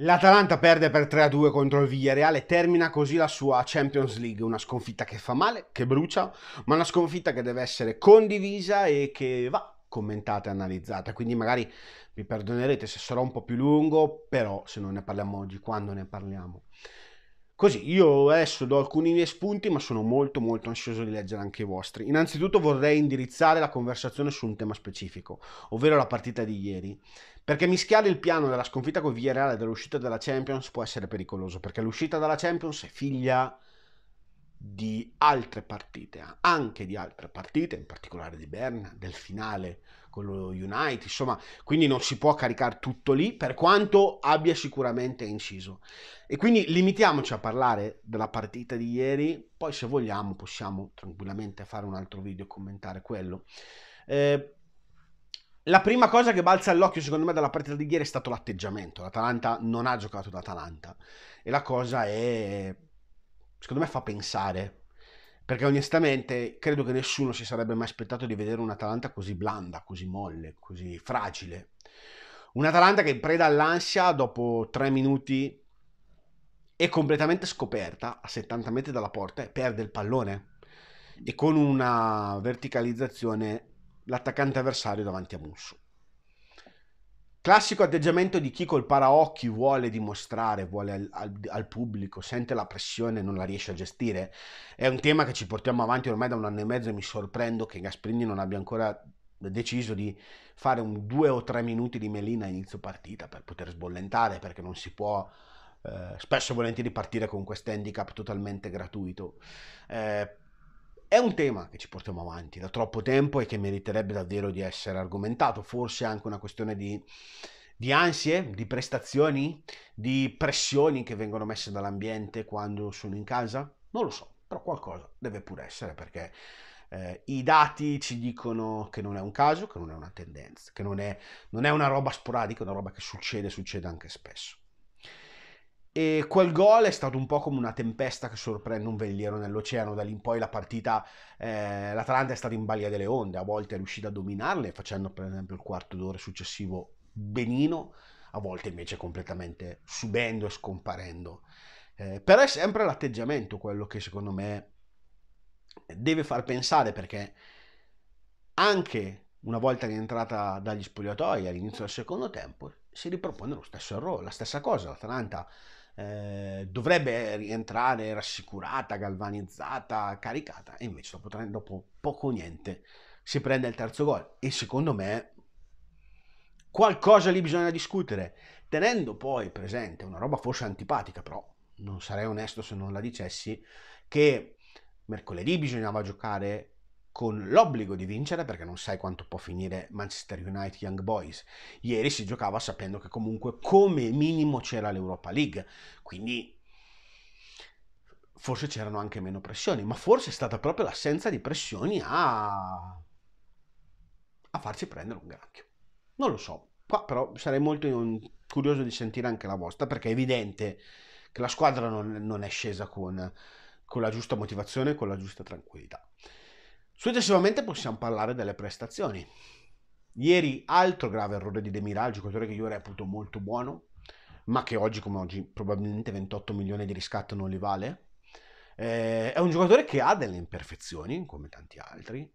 L'Atalanta perde per 3-2 contro il Villarreal e termina così la sua Champions League, una sconfitta che fa male, che brucia, ma una sconfitta che deve essere condivisa e che va commentata e analizzata, quindi magari mi perdonerete se sarò un po' più lungo, però se non ne parliamo oggi, quando ne parliamo? Così io adesso do alcuni miei spunti, ma sono molto molto ansioso di leggere anche i vostri. Innanzitutto vorrei indirizzare la conversazione su un tema specifico, ovvero la partita di ieri. Perché mischiare il piano della sconfitta con il Villarreal e dell'uscita della Champions può essere pericoloso, perché l'uscita dalla Champions è figlia di altre partite, anche di altre partite, in particolare di Berna, del finale con lo United, insomma, quindi non si può caricare tutto lì per quanto abbia sicuramente inciso. E quindi limitiamoci a parlare della partita di ieri, poi se vogliamo possiamo tranquillamente fare un altro video e commentare quello. Eh, la prima cosa che balza all'occhio secondo me dalla partita di ieri è stato l'atteggiamento, l'Atalanta non ha giocato da Atalanta e la cosa è secondo me fa pensare, perché onestamente credo che nessuno si sarebbe mai aspettato di vedere un'Atalanta così blanda, così molle, così fragile. Un'Atalanta che in preda all'ansia dopo tre minuti è completamente scoperta a 70 metri dalla porta e perde il pallone e con una verticalizzazione l'attaccante avversario davanti a Musso. Classico atteggiamento di chi col paraocchi vuole dimostrare, vuole al, al, al, pubblico, sente la pressione e non la riesce a gestire. È un tema che ci portiamo avanti ormai da un anno e mezzo e mi sorprendo che Gasprini non abbia ancora deciso di fare un due o tre minuti di melina a inizio partita per poter sbollentare, perché non si può eh, spesso e volentieri partire con questo handicap totalmente gratuito. Eh, è un tema che ci portiamo avanti da troppo tempo e che meriterebbe davvero di essere argomentato, forse anche una questione di, di ansie, di prestazioni, di pressioni che vengono messe dall'ambiente quando sono in casa, non lo so, però qualcosa deve pure essere perché eh, I dati ci dicono che non è un caso, che non è una tendenza, che non è, non è una roba sporadica, è una roba che succede, succede anche spesso. E quel gol è stato un po' come una tempesta che sorprende un veliero nell'oceano. Da lì in poi la partita, eh, l'Atalanta è stata in balia delle onde, a volte è riuscita a dominarle, facendo per esempio il quarto d'ora successivo benino, a volte invece completamente subendo e scomparendo. Eh, però è sempre l'atteggiamento quello che secondo me deve far pensare perché anche una volta rientrata dagli spogliatoi all'inizio del secondo tempo si ripropone lo stesso errore, la stessa cosa. L'Atalanta eh, dovrebbe rientrare rassicurata, galvanizzata, caricata e invece dopo, dopo poco o niente si prende il terzo gol e secondo me qualcosa lì bisogna discutere tenendo poi presente una roba forse antipatica però non sarei onesto se non la dicessi che mercoledì bisognava giocare con l'obbligo di vincere perché non sai quanto può finire Manchester United Young Boys. Ieri si giocava sapendo che comunque come minimo c'era l'Europa League, quindi forse c'erano anche meno pressioni, ma forse è stata proprio l'assenza di pressioni a, a farci prendere un granchio. Non lo so, qua però sarei molto curioso di sentire anche la vostra perché è evidente che la squadra non, non è scesa con, con la giusta motivazione e con la giusta tranquillità. Successivamente possiamo parlare delle prestazioni. Ieri altro grave errore di Demiral, giocatore che io reputo molto buono, ma che oggi come oggi probabilmente 28 milioni di riscatto non li vale. Eh, è un giocatore che ha delle imperfezioni, come tanti altri.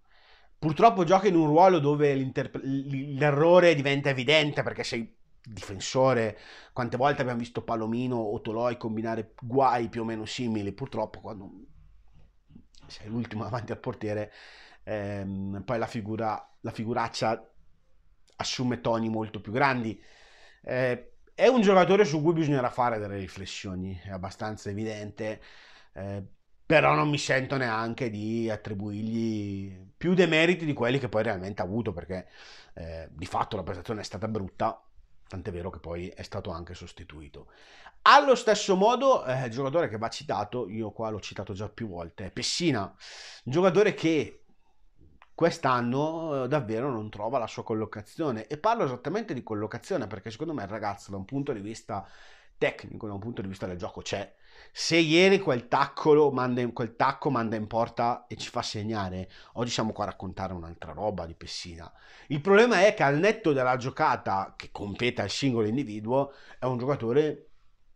Purtroppo gioca in un ruolo dove l'errore diventa evidente perché sei difensore. Quante volte abbiamo visto Palomino o Toloi combinare guai più o meno simili. Purtroppo quando sei l'ultimo davanti al portiere, ehm, poi la, figura, la figuraccia assume toni molto più grandi. Eh, è un giocatore su cui bisognerà fare delle riflessioni, è abbastanza evidente, eh, però non mi sento neanche di attribuirgli più demeriti di quelli che poi realmente ha avuto, perché eh, di fatto la prestazione è stata brutta, tant'è vero che poi è stato anche sostituito. Allo stesso modo, eh, il giocatore che va citato, io qua l'ho citato già più volte, è Pessina, un giocatore che quest'anno eh, davvero non trova la sua collocazione e parlo esattamente di collocazione perché secondo me il ragazzo da un punto di vista tecnico da un punto di vista del gioco c'è. Se ieri quel, manda in, quel tacco manda in porta e ci fa segnare, oggi siamo qua a raccontare un'altra roba di Pessina. Il problema è che al netto della giocata che compete al singolo individuo, è un giocatore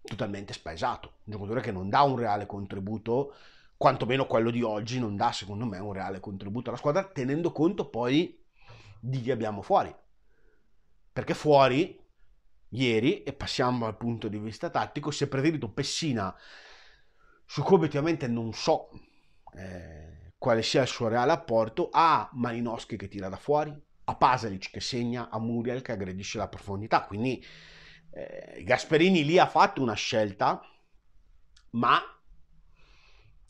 totalmente spaesato, un giocatore che non dà un reale contributo, quantomeno quello di oggi non dà secondo me un reale contributo alla squadra, tenendo conto poi di chi abbiamo fuori. Perché fuori ieri e passiamo al punto di vista tattico, si è preferito Pessina su cui obiettivamente non so eh, quale sia il suo reale apporto, a Malinowski che tira da fuori, a Pasalic che segna, a Muriel che aggredisce la profondità, quindi eh, Gasperini lì ha fatto una scelta, ma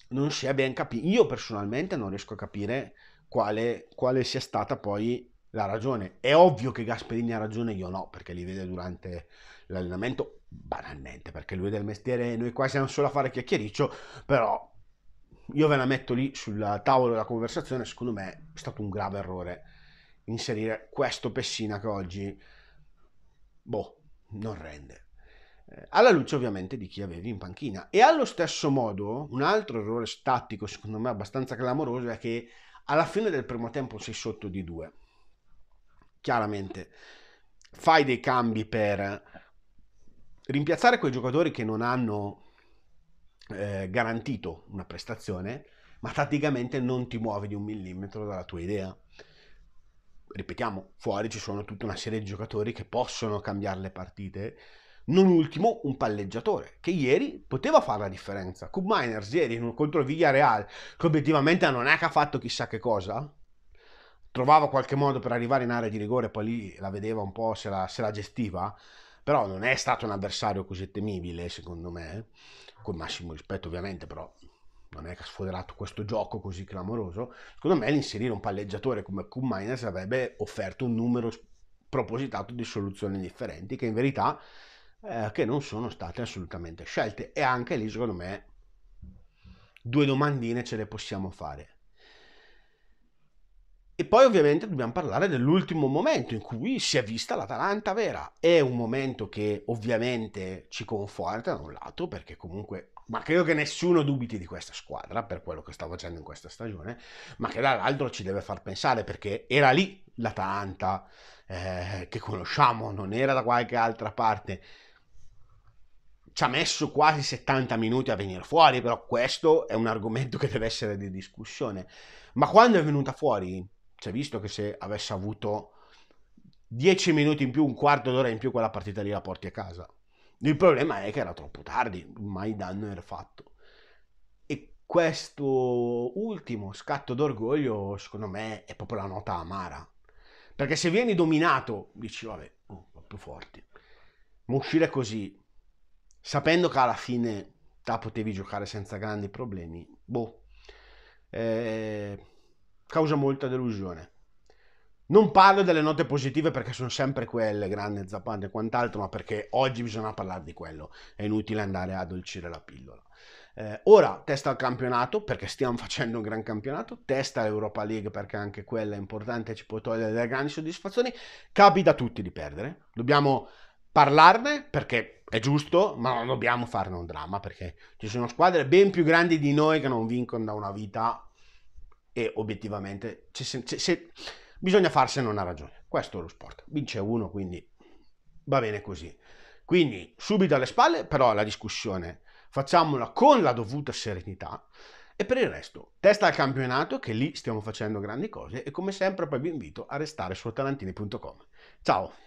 non si è ben capito, io personalmente non riesco a capire quale, quale sia stata poi l'ha ragione. È ovvio che Gasperini ha ragione, io no, perché li vede durante l'allenamento banalmente, perché lui è del mestiere, e noi qua siamo solo a fare chiacchiericcio, però io ve la metto lì sul tavolo della conversazione, secondo me è stato un grave errore inserire questo Pessina che oggi, boh, non rende. Eh, alla luce ovviamente di chi avevi in panchina. E allo stesso modo, un altro errore tattico secondo me abbastanza clamoroso è che alla fine del primo tempo sei sotto di due chiaramente fai dei cambi per rimpiazzare quei giocatori che non hanno eh, garantito una prestazione, ma tatticamente non ti muovi di un millimetro dalla tua idea. Ripetiamo, fuori ci sono tutta una serie di giocatori che possono cambiare le partite. Non ultimo un palleggiatore che ieri poteva fare la differenza. Cub Miners ieri contro il Villarreal, che obiettivamente non è che ha fatto chissà che cosa, trovava qualche modo per arrivare in area di rigore, poi lì la vedeva un po' se la, se la gestiva, però non è stato un avversario così temibile secondo me, con massimo rispetto ovviamente, però non è che ha sfoderato questo gioco così clamoroso, secondo me l'inserire un palleggiatore come Kuminers avrebbe offerto un numero propositato di soluzioni differenti che in verità eh, che non sono state assolutamente scelte e anche lì secondo me due domandine ce le possiamo fare. E poi ovviamente dobbiamo parlare dell'ultimo momento in cui si è vista l'Atalanta vera. È un momento che ovviamente ci conforta da un lato perché comunque ma credo che nessuno dubiti di questa squadra per quello che sta facendo in questa stagione, ma che dall'altro ci deve far pensare perché era lì l'Atalanta eh, che conosciamo, non era da qualche altra parte. Ci ha messo quasi 70 minuti a venire fuori, però questo è un argomento che deve essere di discussione. Ma quando è venuta fuori si è cioè, visto che se avesse avuto 10 minuti in più, un quarto d'ora in più, quella partita lì la porti a casa. Il problema è che era troppo tardi, mai danno era fatto. E questo ultimo scatto d'orgoglio, secondo me, è proprio la nota amara. Perché se vieni dominato, dici, vabbè, oh, più forti. Ma uscire così, sapendo che alla fine te la potevi giocare senza grandi problemi, boh. Eh, causa molta delusione. Non parlo delle note positive perché sono sempre quelle, grande zappante e quant'altro, ma perché oggi bisogna parlare di quello, è inutile andare a addolcire la pillola. Eh, ora testa al campionato perché stiamo facendo un gran campionato, testa all'Europa League perché anche quella è importante e ci può togliere delle grandi soddisfazioni, capita a tutti di perdere, dobbiamo parlarne perché è giusto, ma non dobbiamo farne un dramma perché ci sono squadre ben più grandi di noi che non vincono da una vita e obiettivamente se, se, se, bisogna farsene una ragione. Questo è lo sport. Vince uno, quindi va bene così. Quindi subito alle spalle, però la discussione facciamola con la dovuta serenità e per il resto testa al campionato che lì stiamo facendo grandi cose e come sempre poi vi invito a restare su atalantini.com. Ciao!